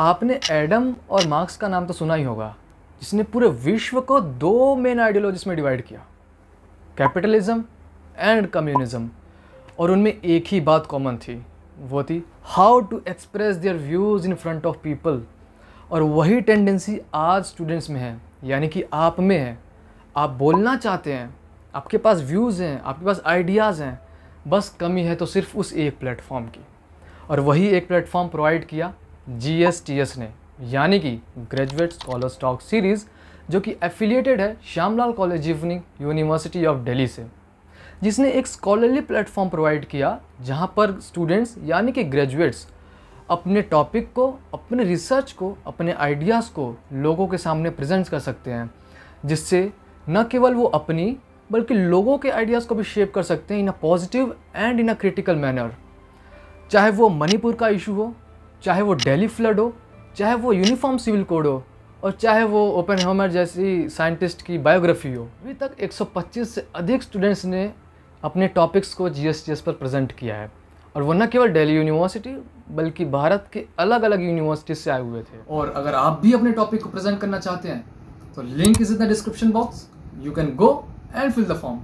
आपने एडम और मार्क्स का नाम तो सुना ही होगा जिसने पूरे विश्व को दो मेन आइडियोलॉजीज में डिवाइड किया कैपिटलिज्म एंड कम्युनिज्म और उनमें एक ही बात कॉमन थी वो थी how to express their views in front of people और वही टेंडेंसी आज स्टूडेंट्स में है यानी कि आप में है आप बोलना चाहते हैं आपके पास व्यूज़ हैं आपके पास आइडियाज़ हैं बस कमी है तो सिर्फ उस एक प्लेटफॉर्म की और वही एक प्लेटफॉर्म प्रोवाइड किया जीएसटीएस ने यानी कि ग्रेजुएट स्कॉलर स्टॉक सीरीज़ जो कि एफिलिएटेड है Shyamlal college evening university of Delhi से जिसने एक स्कॉलरली प्लेटफॉर्म प्रोवाइड किया जहां पर स्टूडेंट्स यानी कि ग्रेजुएट्स अपने टॉपिक को अपने रिसर्च को अपने आइडियाज़ को लोगों के सामने प्रेजेंट कर सकते हैं जिससे न केवल वो अपनी बल्कि लोगों के आइडियाज़ को भी शेप कर सकते हैं in a positive and in a critical manner चाहे वो मणिपुर का इशू हो चाहे वो डेली फ्लड हो चाहे वो यूनिफॉर्म सिविल कोड हो और चाहे वो ओपन हेमर जैसी साइंटिस्ट की बायोग्राफी हो अभी तक 125 से अधिक स्टूडेंट्स ने अपने टॉपिक्स को जी पर प्रेजेंट किया है और वो न केवल डेली यूनिवर्सिटी बल्कि भारत के अलग अलग यूनिवर्सिटी से आए हुए थे और अगर आप भी अपने टॉपिक को प्रेजेंट करना चाहते हैं तो link is in the description box you can go and fill the form